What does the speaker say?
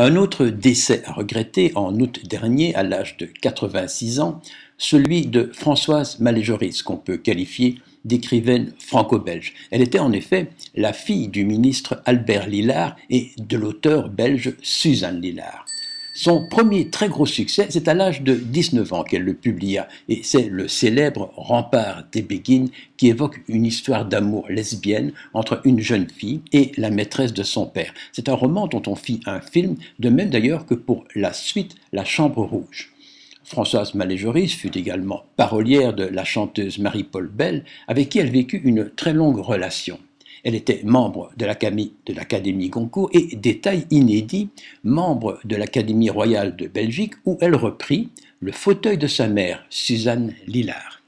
Un autre décès à regretter en août dernier, à l'âge de 86 ans, celui de Françoise Maléjoris, qu'on peut qualifier d'écrivaine franco-belge. Elle était en effet la fille du ministre Albert Lillard et de l'auteur belge Suzanne Lillard. Son premier très gros succès, c'est à l'âge de 19 ans qu'elle le publia, et c'est le célèbre Rempart des Béguines qui évoque une histoire d'amour lesbienne entre une jeune fille et la maîtresse de son père. C'est un roman dont on fit un film, de même d'ailleurs que pour la suite La Chambre Rouge. Françoise Maléjoris fut également parolière de la chanteuse Marie-Paul Bell, avec qui elle vécut une très longue relation. Elle était membre de l'Académie Goncourt et, détail inédit, membre de l'Académie royale de Belgique où elle reprit le fauteuil de sa mère, Suzanne Lillard.